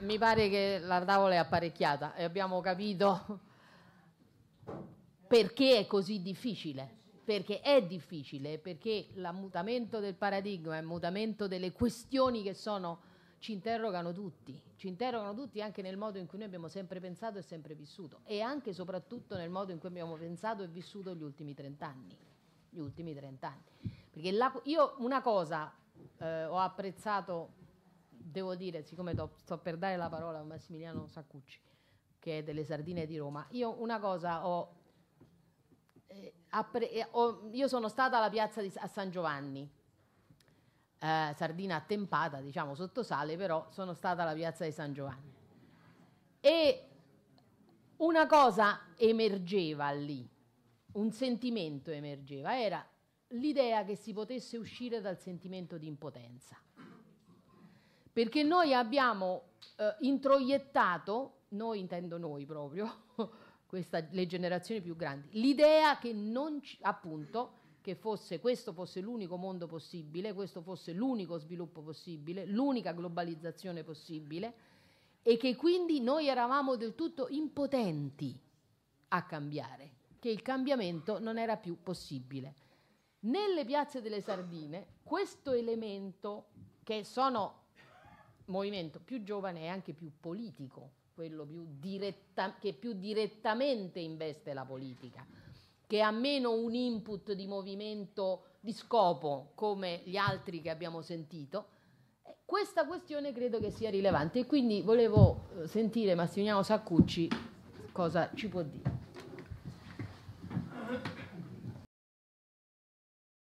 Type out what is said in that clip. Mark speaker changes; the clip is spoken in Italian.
Speaker 1: mi pare che la tavola è apparecchiata e abbiamo capito perché è così difficile. Perché è difficile, perché il mutamento del paradigma, il mutamento delle questioni che sono, ci interrogano tutti, ci interrogano tutti anche nel modo in cui noi abbiamo sempre pensato e sempre vissuto e anche e soprattutto nel modo in cui abbiamo pensato e vissuto gli ultimi 30 anni. Gli ultimi 30 anni. Perché la, io una cosa eh, ho apprezzato devo dire, siccome to, sto per dare la parola a Massimiliano Saccucci, che è delle Sardine di Roma, io una cosa ho... Eh, appre- eh, ho io sono stata alla piazza di, a San Giovanni, eh, sardina attempata, diciamo sotto sale, però sono stata alla piazza di San Giovanni. E una cosa emergeva lì, un sentimento emergeva, era l'idea che si potesse uscire dal sentimento di impotenza perché noi abbiamo eh, introiettato, noi intendo noi proprio, questa, le generazioni più grandi, l'idea che non ci, appunto che fosse, questo fosse l'unico mondo possibile, questo fosse l'unico sviluppo possibile, l'unica globalizzazione possibile e che quindi noi eravamo del tutto impotenti a cambiare, che il cambiamento non era più possibile. Nelle piazze delle sardine questo elemento, che sono movimento più giovane e anche più politico, quello più diretta, che più direttamente investe la politica, che ha meno un input di movimento di scopo come gli altri che abbiamo sentito. Eh, questa questione credo che sia rilevante e quindi volevo eh, sentire Massimiliano Saccucci cosa ci può dire.